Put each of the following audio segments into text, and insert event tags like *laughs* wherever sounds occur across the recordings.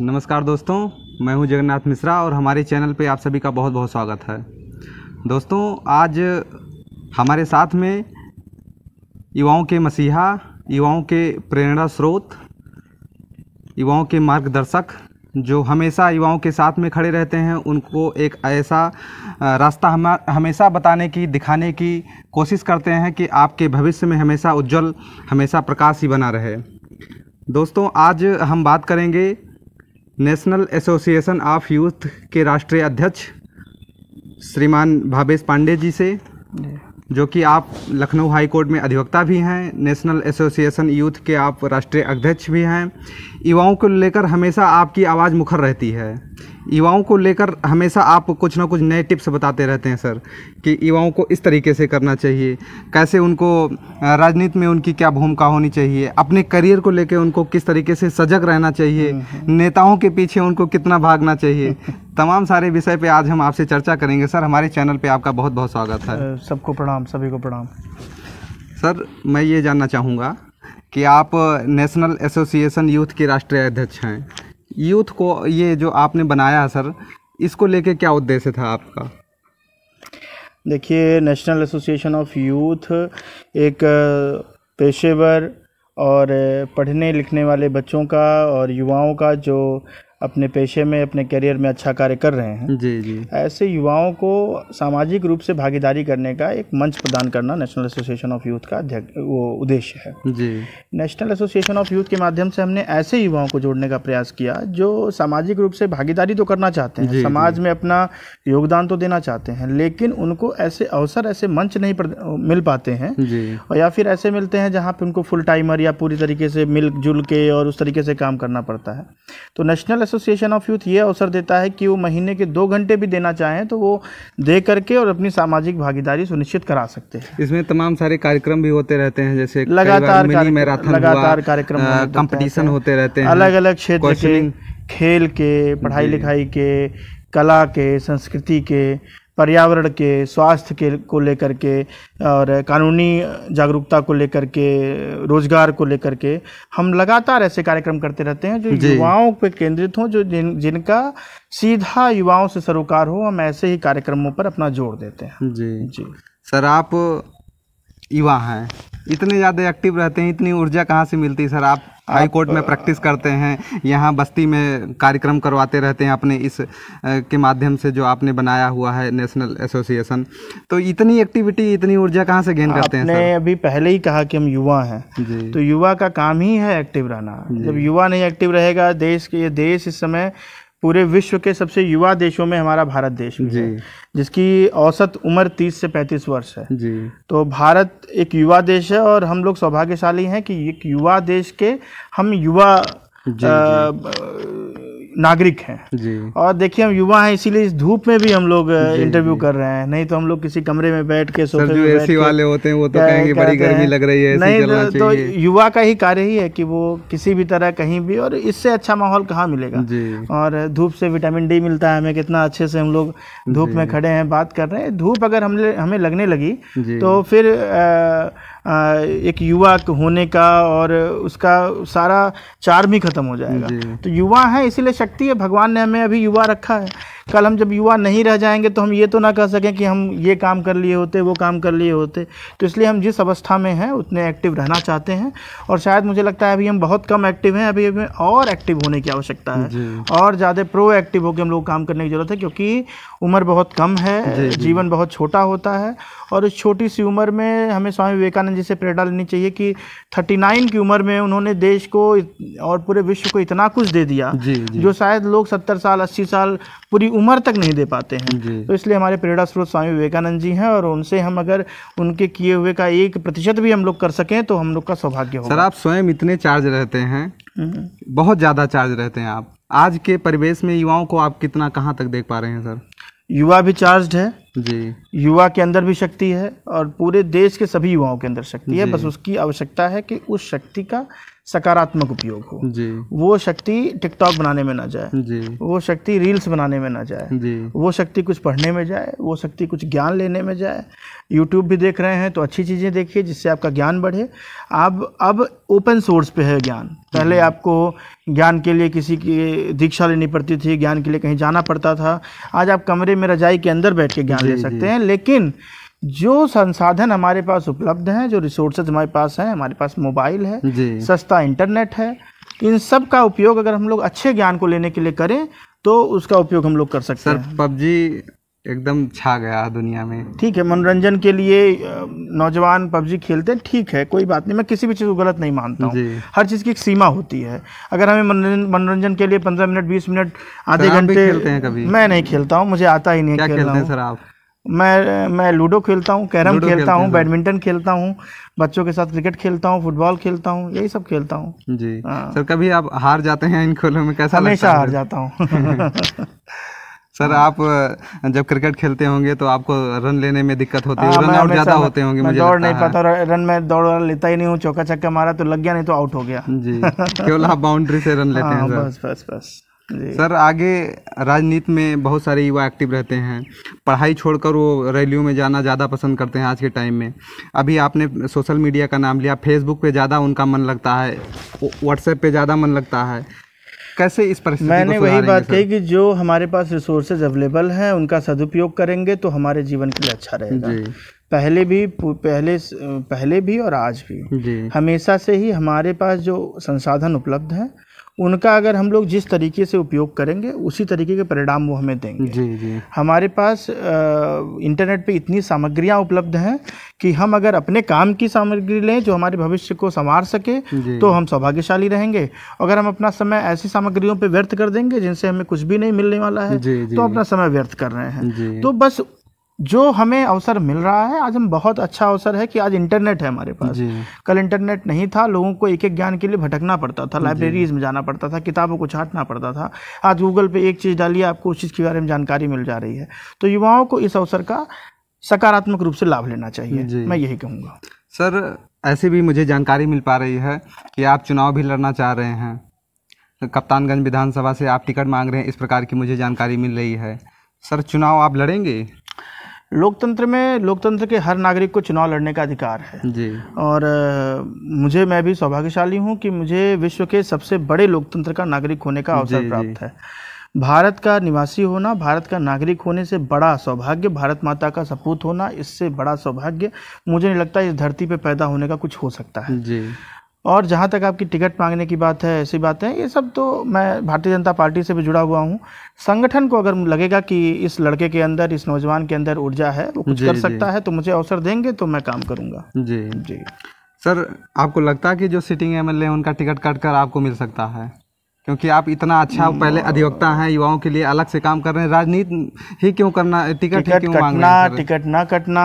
नमस्कार दोस्तों मैं हूं जगन्नाथ मिश्रा और हमारे चैनल पे आप सभी का बहुत बहुत स्वागत है दोस्तों आज हमारे साथ में युवाओं के मसीहा युवाओं के प्रेरणा स्रोत युवाओं के मार्गदर्शक जो हमेशा युवाओं के साथ में खड़े रहते हैं उनको एक ऐसा रास्ता हम हमेशा बताने की दिखाने की कोशिश करते हैं कि आपके भविष्य में हमेशा उज्जवल हमेशा प्रकाश ही बना रहे दोस्तों आज हम बात करेंगे नेशनल एसोसिएशन ऑफ यूथ के राष्ट्रीय अध्यक्ष श्रीमान भावेश पांडे जी से जो कि आप लखनऊ हाई कोर्ट में अधिवक्ता भी हैं नेशनल एसोसिएशन यूथ के आप राष्ट्रीय अध्यक्ष भी हैं युवाओं को लेकर हमेशा आपकी आवाज़ मुखर रहती है युवाओं को लेकर हमेशा आप कुछ ना कुछ नए टिप्स बताते रहते हैं सर कि युवाओं को इस तरीके से करना चाहिए कैसे उनको राजनीति में उनकी क्या भूमिका होनी चाहिए अपने करियर को लेकर उनको किस तरीके से सजग रहना चाहिए हम्म, हम्म। नेताओं के पीछे उनको कितना भागना चाहिए *laughs* तमाम सारे विषय पे आज हम आपसे चर्चा करेंगे सर हमारे चैनल पे आपका बहुत बहुत स्वागत है सबको प्रणाम सभी को प्रणाम सर मैं ये जानना चाहूँगा कि आप नेशनल एसोसिएशन यूथ के राष्ट्रीय अध्यक्ष हैं यूथ को ये जो आपने बनाया है सर इसको लेके क्या उद्देश्य था आपका देखिए नेशनल एसोसिएशन ऑफ यूथ एक पेशेवर और पढ़ने लिखने वाले बच्चों का और युवाओं का जो अपने पेशे में अपने करियर में अच्छा कार्य कर रहे हैं जी जी ऐसे युवाओं को सामाजिक रूप से भागीदारी करने का एक मंच प्रदान करना नेशनल एसोसिएशन ऑफ यूथ का वो उद्देश्य है जी नेशनल एसोसिएशन ऑफ यूथ के माध्यम से हमने ऐसे युवाओं को जोड़ने का प्रयास किया जो सामाजिक रूप से भागीदारी तो करना चाहते हैं समाज में अपना योगदान तो देना चाहते हैं लेकिन उनको ऐसे अवसर ऐसे मंच नहीं मिल पाते हैं और या फिर ऐसे मिलते हैं जहाँ पर उनको फुल टाइमर या पूरी तरीके से मिल जुल के और उस तरीके से काम करना पड़ता है तो नेशनल एसोसिएशन ऑफ यूथ ये अवसर देता है कि वो महीने के दो घंटे भी देना चाहें तो वो दे करके और अपनी सामाजिक भागीदारी सुनिश्चित करा सकते हैं इसमें तमाम सारे कार्यक्रम भी होते रहते हैं जैसे लगातार लगातार कार्यक्रम कंपटीशन होते रहते हैं अलग अलग क्षेत्र के खेल के पढ़ाई लिखाई के कला के संस्कृति के पर्यावरण के स्वास्थ्य के को लेकर के और कानूनी जागरूकता को लेकर के रोजगार को लेकर के हम लगातार ऐसे कार्यक्रम करते रहते हैं जो युवाओं पर केंद्रित हों जो जिन जिनका सीधा युवाओं से सरोकार हो हम ऐसे ही कार्यक्रमों पर अपना जोर देते हैं जी जी सर आप युवा हैं इतने ज़्यादा एक्टिव रहते हैं इतनी ऊर्जा कहाँ से मिलती है सर आप हाई कोर्ट में प्रैक्टिस करते हैं यहाँ बस्ती में कार्यक्रम करवाते रहते हैं अपने इस के माध्यम से जो आपने बनाया हुआ है नेशनल एसोसिएशन तो इतनी एक्टिविटी इतनी ऊर्जा कहाँ से गेन करते हैं सर? अभी पहले ही कहा कि हम युवा हैं तो युवा का काम ही है एक्टिव रहना जब युवा नहीं एक्टिव रहेगा देश के ये देश इस समय पूरे विश्व के सबसे युवा देशों में हमारा भारत देश भी है जिसकी औसत उम्र 30 से 35 वर्ष है जी तो भारत एक युवा देश है और हम लोग सौभाग्यशाली हैं कि एक युवा देश के हम युवा जी, जी। नागरिक हैं और देखिए हम युवा हैं इसीलिए इस धूप में भी हम लोग इंटरव्यू कर रहे हैं नहीं तो हम लोग किसी कमरे में बैठ के सोफे में बैठ के वाले होते हैं वो तो कहेंगे बड़ी गर्मी लग रही है नहीं तो, तो युवा का ही कार्य ही है कि वो किसी भी तरह कहीं भी और इससे अच्छा माहौल कहाँ मिलेगा और धूप से विटामिन डी मिलता है हमें कितना अच्छे से हम लोग धूप में खड़े हैं बात कर रहे हैं धूप अगर हमें लगने लगी तो फिर एक युवा होने का और उसका सारा चार्म ही खत्म हो जाएगा तो युवा है इसीलिए शक्ति है भगवान ने हमें अभी युवा रखा है कल हम जब युवा नहीं रह जाएंगे तो हम ये तो ना कह सकें कि हम ये काम कर लिए होते वो काम कर लिए होते तो इसलिए हम जिस अवस्था में हैं उतने एक्टिव रहना चाहते हैं और शायद मुझे लगता है अभी हम बहुत कम एक्टिव हैं अभी हमें और एक्टिव होने की आवश्यकता है और ज़्यादा प्रो एक्टिव होकर हम लोग काम करने की ज़रूरत है क्योंकि उम्र बहुत कम है जीवन बहुत छोटा होता है और उस छोटी सी उम्र में हमें स्वामी विवेकानंद जी से प्रेरणा लेनी चाहिए कि 39 की उम्र में उन्होंने देश को और पूरे विश्व को इतना कुछ दे दिया जी, जी। जो शायद लोग 70 साल 80 साल पूरी उम्र तक नहीं दे पाते हैं तो इसलिए हमारे प्रेरणा स्रोत स्वामी विवेकानंद जी हैं और उनसे हम अगर उनके किए हुए का एक प्रतिशत भी हम लोग कर सकें तो हम लोग का सौभाग्य होगा सर आप स्वयं इतने चार्ज रहते हैं हम्म। बहुत ज़्यादा चार्ज रहते हैं आप आज के परिवेश में युवाओं को आप कितना कहाँ तक देख पा रहे हैं सर युवा भी चार्ज है जी युवा के अंदर भी शक्ति है और पूरे देश के सभी युवाओं के अंदर शक्ति है बस उसकी आवश्यकता है कि उस शक्ति का सकारात्मक उपयोग हो जी वो शक्ति टिकटॉक बनाने में ना जाए जी वो शक्ति रील्स बनाने में ना जाए जी वो शक्ति कुछ पढ़ने में जाए वो शक्ति कुछ ज्ञान लेने में जाए यूट्यूब भी देख रहे हैं तो अच्छी चीज़ें देखिए जिससे आपका ज्ञान बढ़े अब अब ओपन सोर्स पे है ज्ञान पहले आपको ज्ञान के लिए किसी की दीक्षा लेनी पड़ती थी ज्ञान के लिए कहीं जाना पड़ता था आज आप कमरे में रजाई के अंदर बैठ के ज्ञान ले सकते हैं लेकिन जो संसाधन हमारे पास उपलब्ध हैं जो रिसोर्सेज हमारे पास हैं हमारे पास मोबाइल है सस्ता इंटरनेट है इन सब का उपयोग अगर हम लोग अच्छे ज्ञान को लेने के लिए करें तो उसका उपयोग हम लोग कर सकते सर, हैं पबजी एकदम छा गया दुनिया में ठीक है मनोरंजन के लिए नौजवान पबजी खेलते हैं ठीक है कोई बात नहीं मैं किसी भी चीज़ को गलत नहीं मानता हूँ हर चीज़ की एक सीमा होती है अगर हमें मनोरंजन के लिए पंद्रह मिनट बीस मिनट आधे घंटे मैं नहीं खेलता हूँ मुझे आता ही नहीं क्या खेलते हैं सर आप मैं मैं लूडो खेलता हूँ कैरम खेलता हूँ बैडमिंटन खेलता हूँ बच्चों के साथ क्रिकेट खेलता हूँ फुटबॉल खेलता हूँ यही सब खेलता हूँ जी आ, हाँ। सर कभी आप हार जाते हैं इन खेलों में कैसा हमेशा हार जाता हूँ *laughs* सर आप जब क्रिकेट खेलते होंगे तो आपको रन लेने में दिक्कत होती है हाँ, रन आउट ज्यादा होते होंगे मुझे दौड़ नहीं पाता रन में दौड़ लेता ही नहीं हूँ चौका छक्का मारा तो लग गया नहीं तो आउट हो गया जी केवल आप बाउंड्री से रन लेते हाँ, हैं बस बस बस सर आगे राजनीति में बहुत सारे युवा एक्टिव रहते हैं पढ़ाई छोड़कर वो रैलियों में जाना ज़्यादा पसंद करते हैं आज के टाइम में अभी आपने सोशल मीडिया का नाम लिया फेसबुक पे ज़्यादा उनका मन लगता है व्हाट्सएप पे ज़्यादा मन लगता है कैसे इस परिस्थिति मैंने वही बात कही कि जो हमारे पास रिसोर्सेज अवेलेबल हैं उनका सदुपयोग करेंगे तो हमारे जीवन के लिए अच्छा रहेगा पहले भी पहले पहले भी और आज भी हमेशा से ही हमारे पास जो संसाधन उपलब्ध हैं उनका अगर हम लोग जिस तरीके से उपयोग करेंगे उसी तरीके के परिणाम वो हमें देंगे जी जी हमारे पास आ, इंटरनेट पे इतनी सामग्रियां उपलब्ध हैं कि हम अगर अपने काम की सामग्री लें जो हमारे भविष्य को संवार सके तो हम सौभाग्यशाली रहेंगे अगर हम अपना समय ऐसी सामग्रियों पर व्यर्थ कर देंगे जिनसे हमें कुछ भी नहीं मिलने वाला है जी, जी, तो अपना समय व्यर्थ कर रहे हैं तो बस जो हमें अवसर मिल रहा है आज हम बहुत अच्छा अवसर है कि आज इंटरनेट है हमारे पास कल इंटरनेट नहीं था लोगों को एक एक ज्ञान के लिए भटकना पड़ता था लाइब्रेरीज में जाना पड़ता था किताबों को छाटना पड़ता था आज गूगल पे एक चीज़ डालिए आपको उस चीज़ के बारे में जानकारी मिल जा रही है तो युवाओं को इस अवसर का सकारात्मक रूप से लाभ लेना चाहिए मैं यही कहूँगा सर ऐसे भी मुझे जानकारी मिल पा रही है कि आप चुनाव भी लड़ना चाह रहे हैं कप्तानगंज विधानसभा से आप टिकट मांग रहे हैं इस प्रकार की मुझे जानकारी मिल रही है सर चुनाव आप लड़ेंगे लोकतंत्र में लोकतंत्र के हर नागरिक को चुनाव लड़ने का अधिकार है जी और मुझे मैं भी सौभाग्यशाली हूँ कि मुझे विश्व के सबसे बड़े लोकतंत्र का नागरिक होने का अवसर प्राप्त है भारत का निवासी होना भारत का नागरिक होने से बड़ा सौभाग्य भारत माता का सपूत होना इससे बड़ा सौभाग्य मुझे नहीं लगता इस धरती पर पैदा होने का कुछ हो सकता है जी और जहाँ तक आपकी टिकट मांगने की बात है ऐसी बातें ये सब तो मैं भारतीय जनता पार्टी से भी जुड़ा हुआ हूँ संगठन को अगर लगेगा कि इस लड़के के अंदर इस नौजवान के अंदर ऊर्जा है वो कुछ कर सकता है तो मुझे अवसर देंगे तो मैं काम करूँगा जी जी सर आपको लगता है कि जो सिटिंग एम एल उनका टिकट कट कर आपको मिल सकता है क्योंकि आप इतना अच्छा हम्म। पहले अधिवक्ता हैं युवाओं के लिए अलग से काम कर रहे हैं राजनीति ही क्यों करना टिकट, टिकट ही क्यों टिकट ना कटना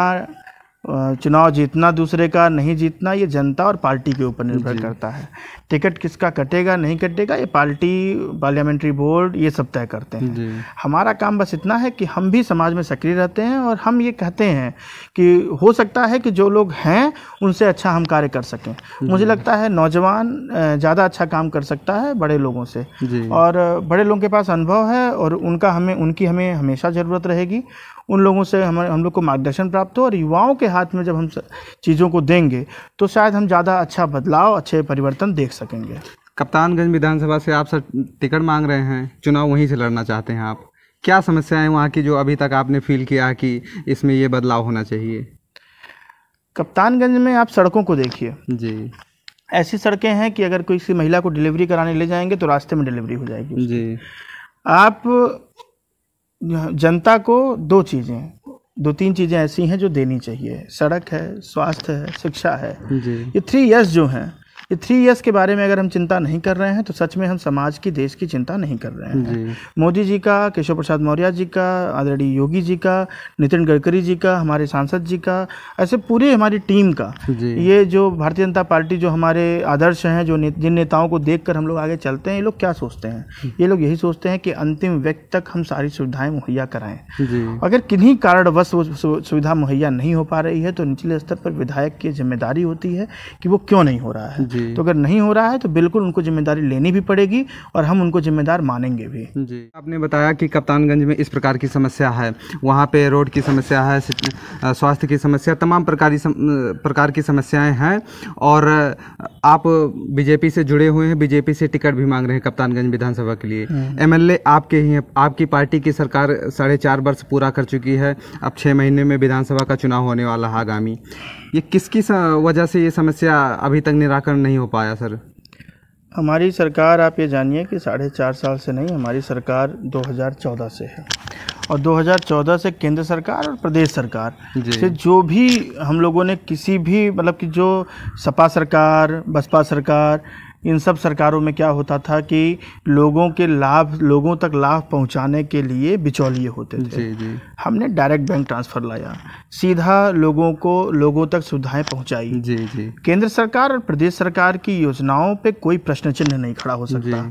चुनाव जीतना दूसरे का नहीं जीतना ये जनता और पार्टी के ऊपर निर्भर करता है टिकट किसका कटेगा नहीं कटेगा ये पार्टी पार्लियामेंट्री बोर्ड ये सब तय करते हैं हमारा काम बस इतना है कि हम भी समाज में सक्रिय रहते हैं और हम ये कहते हैं कि हो सकता है कि जो लोग हैं उनसे अच्छा हम कार्य कर सकें मुझे लगता है नौजवान ज़्यादा अच्छा काम कर सकता है बड़े लोगों से और बड़े लोगों के पास अनुभव है और उनका हमें उनकी हमें हमेशा ज़रूरत रहेगी उन लोगों से हम हम लोग को मार्गदर्शन प्राप्त हो और युवाओं के हाथ में जब हम चीज़ों को देंगे तो शायद हम ज़्यादा अच्छा बदलाव अच्छे परिवर्तन देख सकेंगे कप्तानगंज विधानसभा से आप सर टिकट मांग रहे हैं चुनाव वहीं से लड़ना चाहते हैं आप क्या समस्याएं वहाँ की जो अभी तक आपने फील किया कि इसमें ये बदलाव होना चाहिए कप्तानगंज में आप सड़कों को देखिए जी ऐसी सड़कें हैं कि अगर कोई किसी महिला को डिलीवरी कराने ले जाएंगे तो रास्ते में डिलीवरी हो जाएगी जी आप जनता को दो चीज़ें दो तीन चीज़ें ऐसी हैं जो देनी चाहिए सड़क है स्वास्थ्य है शिक्षा है ये थ्री यस जो हैं ये थ्री ईयर्स के बारे में अगर हम चिंता नहीं कर रहे हैं तो सच में हम समाज की देश की चिंता नहीं कर रहे हैं मोदी जी का केशव प्रसाद मौर्य जी का आदरणीय योगी जी का नितिन गडकरी जी का हमारे सांसद जी का ऐसे पूरी हमारी टीम का ये जो भारतीय जनता पार्टी जो हमारे आदर्श हैं जो जिन नेताओं को देख कर हम लोग आगे चलते हैं ये लोग क्या सोचते हैं हम्म। ये लोग यही सोचते हैं कि अंतिम व्यक्ति तक हम सारी सुविधाएं मुहैया कराएं अगर किन्हीं कारणवश वो सुविधा मुहैया नहीं हो पा रही है तो निचले स्तर पर विधायक की जिम्मेदारी होती है कि वो क्यों नहीं हो रहा है तो अगर नहीं हो रहा है तो बिल्कुल उनको जिम्मेदारी लेनी भी पड़ेगी और हम उनको जिम्मेदार मानेंगे भी जी आपने बताया कि कप्तानगंज में इस प्रकार की समस्या है वहाँ पे रोड की समस्या है स्वास्थ्य की समस्या तमाम प्रकार सम, प्रकार की समस्याएं हैं और आप बीजेपी से जुड़े हुए हैं बीजेपी से टिकट भी मांग रहे हैं कप्तानगंज विधानसभा के लिए हम्म। एमएलए आपके ही हैं आपकी पार्टी की सरकार साढ़े चार वर्ष पूरा कर चुकी है अब छः महीने में विधानसभा का चुनाव होने वाला है आगामी ये किस किस वजह से ये समस्या अभी तक निराकरण नहीं हो पाया सर हमारी सरकार आप ये जानिए कि साढ़े चार साल से नहीं हमारी सरकार 2014 से है और 2014 से केंद्र सरकार और प्रदेश सरकार से जो भी हम लोगों ने किसी भी मतलब कि जो सपा सरकार बसपा सरकार इन सब सरकारों में क्या होता था कि लोगों के लाभ लोगों तक लाभ पहुंचाने के लिए बिचौलिए होते थे जी जी हमने डायरेक्ट बैंक ट्रांसफ़र लाया सीधा लोगों को लोगों तक सुविधाएं पहुंचाई जी जी केंद्र सरकार और प्रदेश सरकार की योजनाओं पे कोई प्रश्न चिन्ह नहीं खड़ा हो सकता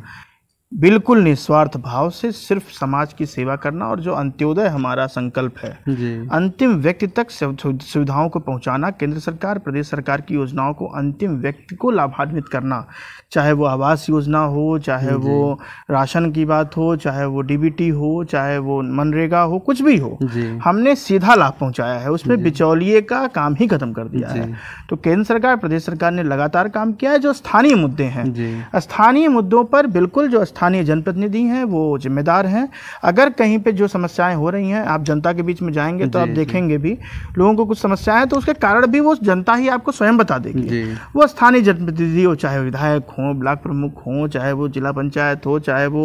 बिल्कुल निस्वार्थ भाव से सिर्फ समाज की सेवा करना और जो अंत्योदय हमारा संकल्प है अंतिम व्यक्ति तक सुविधाओं को पहुंचाना केंद्र सरकार प्रदेश सरकार की योजनाओं को अंतिम व्यक्ति को लाभान्वित करना चाहे वो आवास योजना हो चाहे वो राशन की बात हो चाहे वो डीबीटी हो चाहे वो मनरेगा हो कुछ भी हो हमने सीधा लाभ पहुँचाया है उसमें बिचौलिए का काम ही खत्म कर दिया है तो केंद्र सरकार प्रदेश सरकार ने लगातार काम किया है जो स्थानीय मुद्दे हैं स्थानीय मुद्दों पर बिल्कुल जो स्थानीय जनप्रतिनिधि हैं वो जिम्मेदार हैं अगर कहीं पे जो समस्याएं हो रही हैं आप जनता के बीच में जाएंगे तो आप देखेंगे भी लोगों को कुछ समस्याएं हैं तो उसके कारण भी वो जनता ही आपको स्वयं बता देगी वो स्थानीय जनप्रतिनिधि हो चाहे विधायक हों ब्लॉक प्रमुख हों चाहे वो जिला पंचायत हो चाहे वो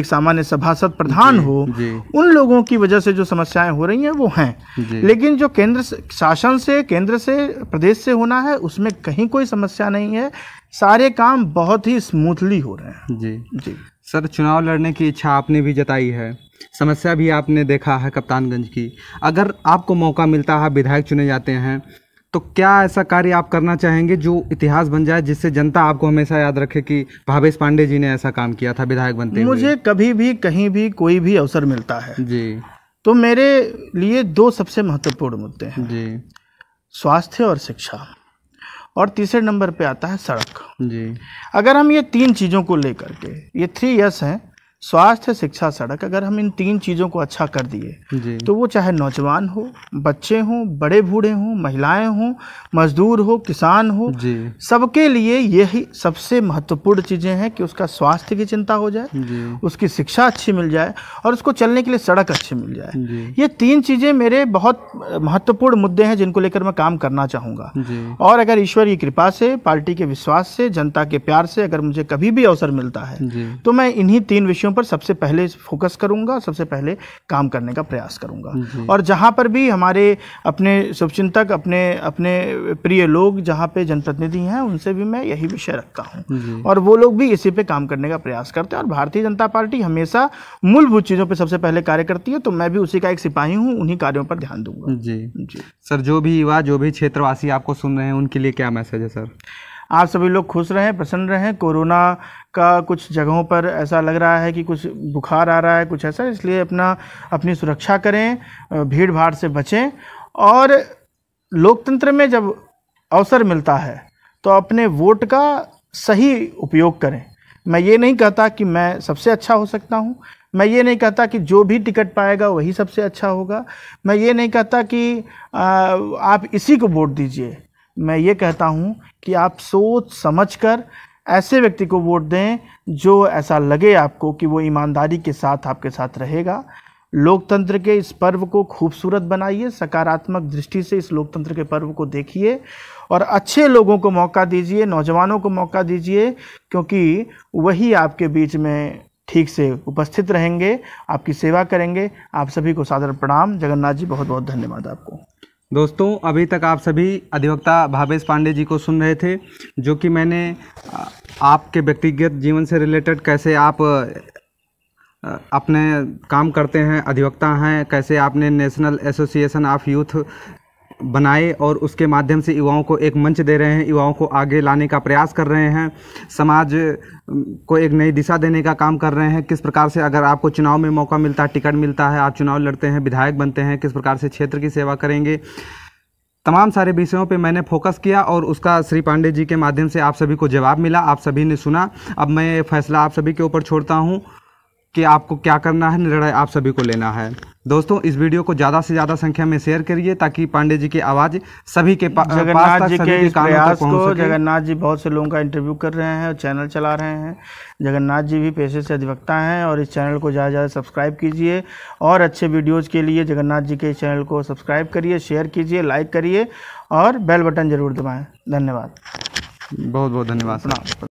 एक सामान्य सभासद प्रधान हो उन लोगों की वजह से जो समस्याएं हो रही हैं वो हैं लेकिन जो केंद्र शासन से केंद्र से प्रदेश से होना है उसमें कहीं कोई समस्या नहीं है सारे काम बहुत ही स्मूथली हो रहे हैं जी जी सर चुनाव लड़ने की इच्छा आपने भी जताई है समस्या भी आपने देखा है कप्तानगंज की अगर आपको मौका मिलता है विधायक चुने जाते हैं तो क्या ऐसा कार्य आप करना चाहेंगे जो इतिहास बन जाए जिससे जनता आपको हमेशा याद रखे कि भावेश पांडे जी ने ऐसा काम किया था विधायक बनते मुझे हुए। कभी भी कहीं भी कोई भी अवसर मिलता है जी तो मेरे लिए दो सबसे महत्वपूर्ण मुद्दे हैं जी स्वास्थ्य और शिक्षा और तीसरे नंबर पे आता है सड़क जी अगर हम ये तीन चीज़ों को लेकर के ये थ्री यस हैं स्वास्थ्य शिक्षा सड़क अगर हम इन तीन चीज़ों को अच्छा कर दिए तो वो चाहे नौजवान हो बच्चे हों बड़े बूढ़े हों महिलाएं हों मजदूर हो किसान हो सबके लिए यही सबसे महत्वपूर्ण चीज़ें हैं कि उसका स्वास्थ्य की चिंता हो जाए उसकी शिक्षा अच्छी मिल जाए और उसको चलने के लिए सड़क अच्छी मिल जाए ये तीन चीज़ें मेरे बहुत महत्वपूर्ण मुद्दे हैं जिनको लेकर मैं काम करना चाहूँगा और अगर ईश्वर की कृपा से पार्टी के विश्वास से जनता के प्यार से अगर मुझे कभी भी अवसर मिलता है तो मैं इन्हीं तीन विषयों चीज़ों पर सबसे पहले फोकस करूंगा सबसे पहले काम करने का प्रयास करूंगा और जहां पर भी हमारे अपने शुभचिंतक अपने अपने प्रिय लोग जहां पे जनप्रतिनिधि हैं उनसे भी मैं यही विषय रखता हूं और वो लोग भी इसी पे काम करने का प्रयास करते हैं और भारतीय जनता पार्टी हमेशा मूलभूत चीज़ों पर सबसे पहले कार्य करती है तो मैं भी उसी का एक सिपाही हूँ उन्हीं कार्यों पर ध्यान दूंगा जी जी सर जो भी युवा जो भी क्षेत्रवासी आपको सुन रहे हैं उनके लिए क्या मैसेज है सर आप सभी लोग खुश रहें प्रसन्न रहें कोरोना का कुछ जगहों पर ऐसा लग रहा है कि कुछ बुखार आ रहा है कुछ ऐसा इसलिए अपना अपनी सुरक्षा करें भीड़ भाड़ से बचें और लोकतंत्र में जब अवसर मिलता है तो अपने वोट का सही उपयोग करें मैं ये नहीं कहता कि मैं सबसे अच्छा हो सकता हूँ मैं ये नहीं कहता कि जो भी टिकट पाएगा वही सबसे अच्छा होगा मैं ये नहीं कहता कि आ, आप इसी को वोट दीजिए मैं ये कहता हूँ कि आप सोच समझ कर ऐसे व्यक्ति को वोट दें जो ऐसा लगे आपको कि वो ईमानदारी के साथ आपके साथ रहेगा लोकतंत्र के इस पर्व को खूबसूरत बनाइए सकारात्मक दृष्टि से इस लोकतंत्र के पर्व को देखिए और अच्छे लोगों को मौका दीजिए नौजवानों को मौका दीजिए क्योंकि वही आपके बीच में ठीक से उपस्थित रहेंगे आपकी सेवा करेंगे आप सभी को सादर प्रणाम जगन्नाथ जी बहुत बहुत धन्यवाद आपको दोस्तों अभी तक आप सभी अधिवक्ता भावेश पांडे जी को सुन रहे थे जो कि मैंने आपके व्यक्तिगत जीवन से रिलेटेड कैसे आप अपने काम करते हैं अधिवक्ता हैं कैसे आपने नेशनल एसोसिएशन ऑफ यूथ बनाए और उसके माध्यम से युवाओं को एक मंच दे रहे हैं युवाओं को आगे लाने का प्रयास कर रहे हैं समाज को एक नई दिशा देने का काम कर रहे हैं किस प्रकार से अगर आपको चुनाव में मौका मिलता है टिकट मिलता है आप चुनाव लड़ते हैं विधायक बनते हैं किस प्रकार से क्षेत्र की सेवा करेंगे तमाम सारे विषयों पे मैंने फोकस किया और उसका श्री पांडे जी के माध्यम से आप सभी को जवाब मिला आप सभी ने सुना अब मैं फैसला आप सभी के ऊपर छोड़ता हूँ कि आपको क्या करना है निर्णय आप सभी को लेना है दोस्तों इस वीडियो को ज़्यादा से ज़्यादा संख्या में शेयर करिए ताकि पांडे जी की आवाज़ सभी के पास जगन्नाथ जी के इस प्रयास को जगन्नाथ जी बहुत से लोगों का इंटरव्यू कर रहे हैं और चैनल चला रहे हैं जगन्नाथ जी भी पेशे से अधिवक्ता हैं और इस चैनल को ज़्यादा ज़्यादा सब्सक्राइब कीजिए और अच्छे वीडियोज़ के लिए जगन्नाथ जी के चैनल को सब्सक्राइब करिए शेयर कीजिए लाइक करिए और बेल बटन ज़रूर दबाएँ धन्यवाद बहुत बहुत धन्यवाद